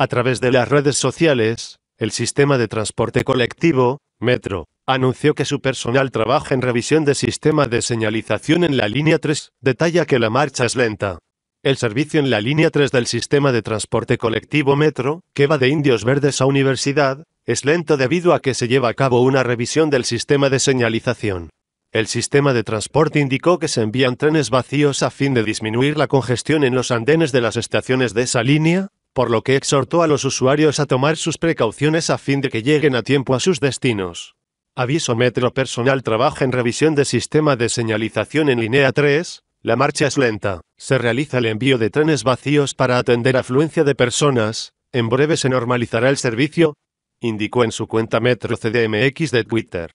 A través de las redes sociales, el sistema de transporte colectivo, Metro, anunció que su personal trabaja en revisión de sistema de señalización en la línea 3, detalla que la marcha es lenta. El servicio en la línea 3 del sistema de transporte colectivo Metro, que va de Indios Verdes a Universidad, es lento debido a que se lleva a cabo una revisión del sistema de señalización. El sistema de transporte indicó que se envían trenes vacíos a fin de disminuir la congestión en los andenes de las estaciones de esa línea, por lo que exhortó a los usuarios a tomar sus precauciones a fin de que lleguen a tiempo a sus destinos. Aviso Metro Personal trabaja en revisión de sistema de señalización en línea 3, la marcha es lenta, se realiza el envío de trenes vacíos para atender afluencia de personas, en breve se normalizará el servicio, indicó en su cuenta Metro CDMX de Twitter.